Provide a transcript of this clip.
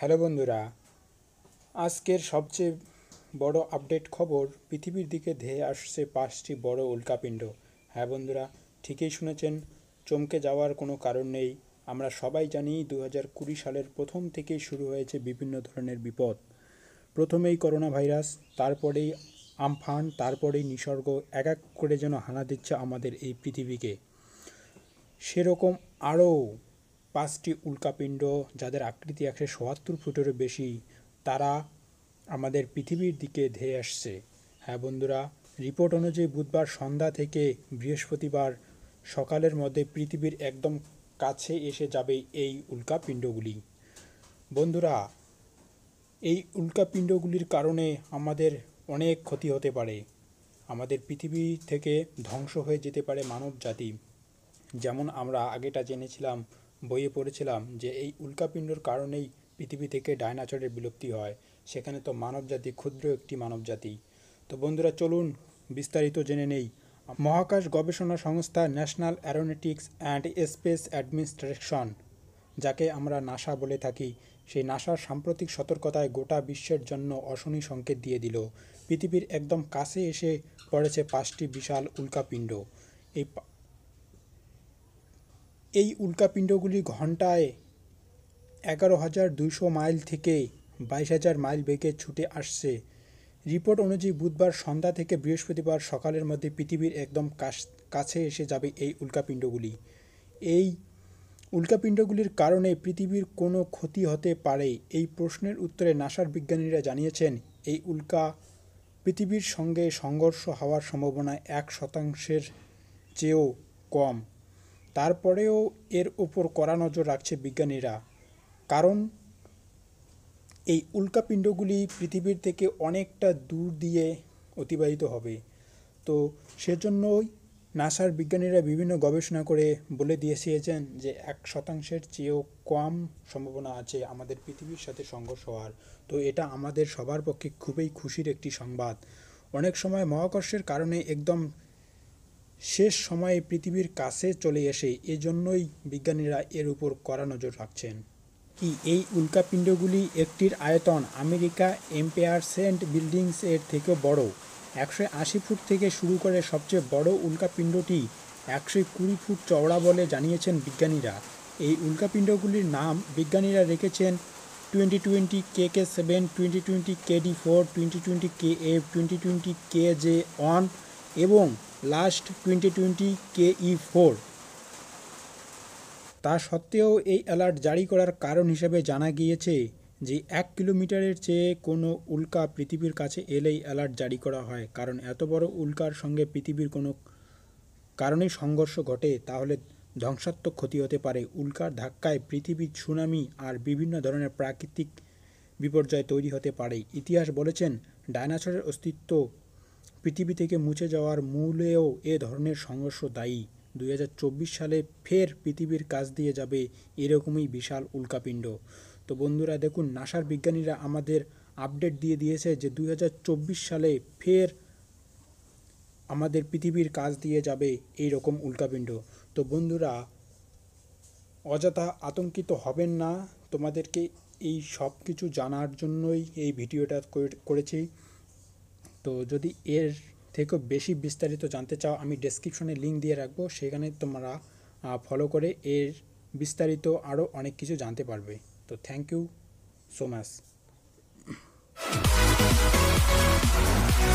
hello বন্ধুরা আজকের সবচেয়ে বড় আপডেট খবর পৃথিবীর দিকে ধেয়ে আসছে পাঁচটি বড় উল্কাপিণ্ড হ্যাঁ বন্ধুরা ঠিকই শুনেছেন চমকে যাওয়ার কোনো কারণ নেই আমরা সবাই জানি দু কুড়ি সালের প্রথম থেকেই শুরু হয়েছে বিভিন্ন ধরনের বিপদ প্রথমেই করোনা ভাইরাস তারপরেই আমফান তারপরেই নিসর্গ এক এক করে যেন হানা দিচ্ছে আমাদের এই পৃথিবীকে সেরকম আরও পাঁচটি উল্কাপিণ্ড যাদের আকৃতি একশো সোহাত্তর ফুটেরও বেশি তারা আমাদের পৃথিবীর দিকে ধেয়ে আসছে হ্যাঁ বন্ধুরা রিপোর্ট অনুযায়ী বুধবার সন্ধ্যা থেকে বৃহস্পতিবার সকালের মধ্যে পৃথিবীর একদম কাছে এসে যাবে এই উল্কাপিণ্ডগুলি বন্ধুরা এই উল্কাপিণ্ডগুলির কারণে আমাদের অনেক ক্ষতি হতে পারে আমাদের পৃথিবী থেকে ধ্বংস হয়ে যেতে পারে মানব জাতি যেমন আমরা আগেটা জেনেছিলাম বইয়ে পড়েছিলাম যে এই উল্কাপিণ্ডর কারণেই পৃথিবী থেকে ডায়নাচরের বিলুপ্তি হয় সেখানে তো মানবজাতি ক্ষুদ্র একটি মানবজাতি তো বন্ধুরা চলুন বিস্তারিত জেনে নেই মহাকাশ গবেষণা সংস্থা National Aeronautics and Space Administration যাকে আমরা নাসা বলে থাকি সেই নাসার সাম্প্রতিক সতর্কতায় গোটা বিশ্বের জন্য অশনি সংকেত দিয়ে দিল পৃথিবীর একদম কাছে এসে পড়েছে পাঁচটি বিশাল উল্কাপিণ্ড এই এই উল্কাপিণ্ডগুলি ঘন্টায় এগারো হাজার দুইশো মাইল থেকে বাইশ হাজার মাইল বেগে ছুটে আসছে রিপোর্ট অনুযায়ী বুধবার সন্ধ্যা থেকে বৃহস্পতিবার সকালের মধ্যে পৃথিবীর একদম কাছে এসে যাবে এই উল্কাপিণ্ডগুলি এই উল্কাপিণ্ডগুলির কারণে পৃথিবীর কোনো ক্ষতি হতে পারে এই প্রশ্নের উত্তরে নাসার বিজ্ঞানীরা জানিয়েছেন এই উল্কা পৃথিবীর সঙ্গে সংঘর্ষ হওয়ার সম্ভাবনা এক শতাংশের চেয়েও কম তারপরেও এর উপর কড়া নজর রাখছে বিজ্ঞানীরা কারণ এই উল্কাপিণ্ডগুলি পৃথিবীর থেকে অনেকটা দূর দিয়ে অতিবাহিত হবে তো সেজন্যই নাসার বিজ্ঞানীরা বিভিন্ন গবেষণা করে বলে দিয়েছিলেন যে এক শতাংশের চেয়েও কম সম্ভাবনা আছে আমাদের পৃথিবীর সাথে সংঘর্ষ হওয়ার তো এটা আমাদের সবার পক্ষে খুবই খুশির একটি সংবাদ অনেক সময় মহাকর্ষের কারণে একদম শেষ সময়ে পৃথিবীর কাছে চলে এসে এজন্যই বিজ্ঞানীরা এর উপর কড়া নজর রাখছেন কি এই উল্কাপিণ্ডগুলি একটির আয়তন আমেরিকা এম্পায়ার সেন্ট বিল্ডিংস এর থেকে বড় একশো আশি ফুট থেকে শুরু করে সবচেয়ে বড় উল্কাপিণ্ডটি একশো কুড়ি ফুট চওড়া বলে জানিয়েছেন বিজ্ঞানীরা এই উল্কাপিণ্ডগুলির নাম বিজ্ঞানীরা রেখেছেন twenty twenty K K seven twenty twenty K D four twenty twenty K F twenty twenty K J one এবং last twenty twenty K E four তা সত্ত্বেও এই অ্যালার্ট জারি করার কারণ হিসেবে জানা গিয়েছে যে এক কিলোমিটারের চেয়ে কোনো উল্কা পৃথিবীর কাছে এলেই অ্যালার্ট জারি করা হয় কারণ এত বড় উল্কার সঙ্গে পৃথিবীর কোনো কারণেই সংঘর্ষ ঘটে তাহলে ধ্বংসাত্মক ক্ষতি হতে পারে উল্কার ধাক্কায় পৃথিবীর সুনামি আর বিভিন্ন ধরনের প্রাকৃতিক বিপর্যয় তৈরি হতে পারে ইতিহাস বলেছেন ডায়নাসরের অস্তিত্ব পৃথিবী থেকে মুছে যাওয়ার মূলেও এ ধরনের সংঘর্ষ দায়ী দুই সালে ফের পৃথিবীর কাছ দিয়ে যাবে এরকমই বিশাল উল্কাপিণ্ড তো বন্ধুরা দেখুন নাসার বিজ্ঞানীরা আমাদের আপডেট দিয়ে দিয়েছে যে দুই সালে ফের আমাদের পৃথিবীর কাজ দিয়ে যাবে এই রকম উল্কাপিণ্ড তো বন্ধুরা অযথা আতঙ্কিত হবেন না তোমাদেরকে এই সব কিছু জানার জন্যই এই ভিডিওটা করেছি তো যদি এর থেকেও বেশি বিস্তারিত জানতে চাও আমি ডেসক্রিপশনে লিঙ্ক দিয়ে রাখবো সেখানে তোমরা ফলো করে এর বিস্তারিত আরও অনেক কিছু জানতে পারবে তো থ্যাংক ইউ সো মাচ